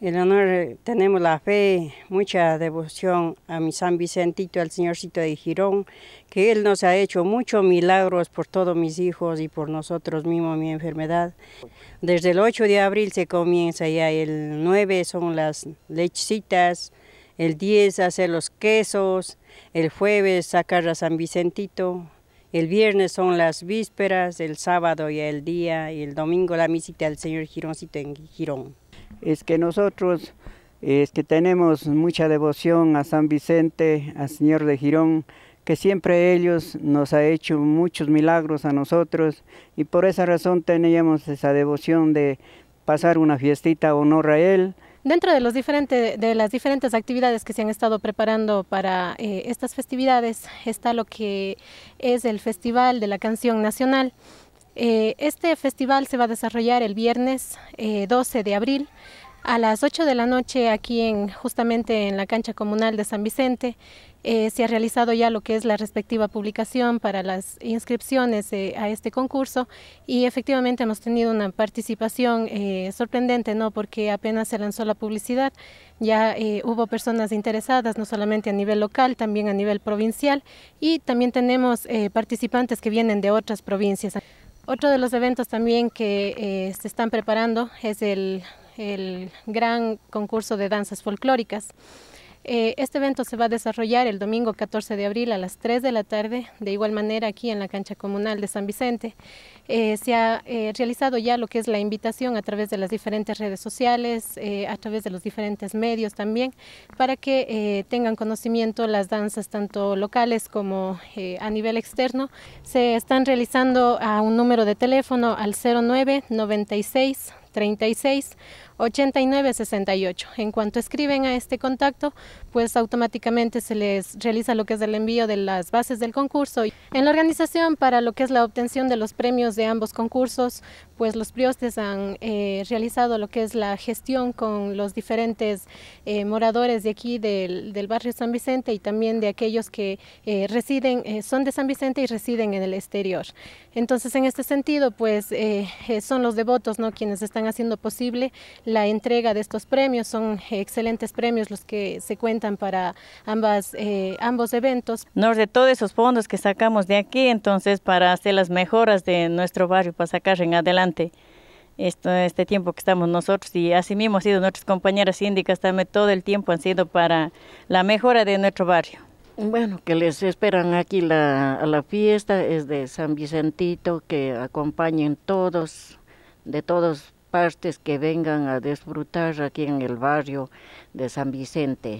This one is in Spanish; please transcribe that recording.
El honor, eh, tenemos la fe, mucha devoción a mi San Vicentito, al Señorcito de Girón, que Él nos ha hecho muchos milagros por todos mis hijos y por nosotros mismos, mi enfermedad. Desde el 8 de abril se comienza ya, el 9 son las lechitas, el 10 hacer los quesos, el jueves sacar a San Vicentito, el viernes son las vísperas, el sábado ya el día y el domingo la misita al Señor Gironcito en Girón es que nosotros es que tenemos mucha devoción a San Vicente, al Señor de Girón, que siempre ellos nos ha hecho muchos milagros a nosotros y por esa razón teníamos esa devoción de pasar una fiestita honor a él. Dentro de, los de las diferentes actividades que se han estado preparando para eh, estas festividades está lo que es el Festival de la Canción Nacional. Eh, este festival se va a desarrollar el viernes 12 eh, de abril a las 8 de la noche aquí en justamente en la cancha comunal de San Vicente. Eh, se ha realizado ya lo que es la respectiva publicación para las inscripciones a este concurso y efectivamente hemos tenido una participación sorprendente, ¿no? porque apenas se lanzó la publicidad, ya hubo personas interesadas, no solamente a nivel local, también a nivel provincial y también tenemos participantes que vienen de otras provincias. Otro de los eventos también que eh, se están preparando es el, el gran concurso de danzas folclóricas. Eh, este evento se va a desarrollar el domingo 14 de abril a las 3 de la tarde, de igual manera aquí en la cancha comunal de San Vicente. Eh, se ha eh, realizado ya lo que es la invitación a través de las diferentes redes sociales, a través de los diferentes medios también, para que tengan conocimiento las danzas tanto locales como a nivel externo. Se están realizando a un número de teléfono al 09 36 8968. En cuanto escriben a este contacto, pues automáticamente se les realiza lo que es el envío de las bases del concurso. En la organización para lo que es la obtención de los premios de ambos concursos, pues los priostes han eh, realizado lo que es la gestión con los diferentes eh, moradores de aquí del, barrio San Vicente y también de aquellos que eh, residen, son de San Vicente y residen en el exterior. Entonces, en este sentido, pues son los devotos ¿no? quienes están haciendo posible la entrega de estos premios. Son excelentes premios los que se cuentan para ambas, eh, ambos eventos. Nos de todos esos fondos que sacamos de aquí, entonces, para hacer las mejoras de nuestro barrio, para sacar en adelante esto, este tiempo que estamos nosotros y así mismo han sido nuestras compañeras síndicas también todo el tiempo han sido para la mejora de nuestro barrio. Bueno, que les esperan aquí la, a la fiesta es de San Vicentito, que acompañen todos, de todos partes que vengan a disfrutar aquí en el barrio de San Vicente.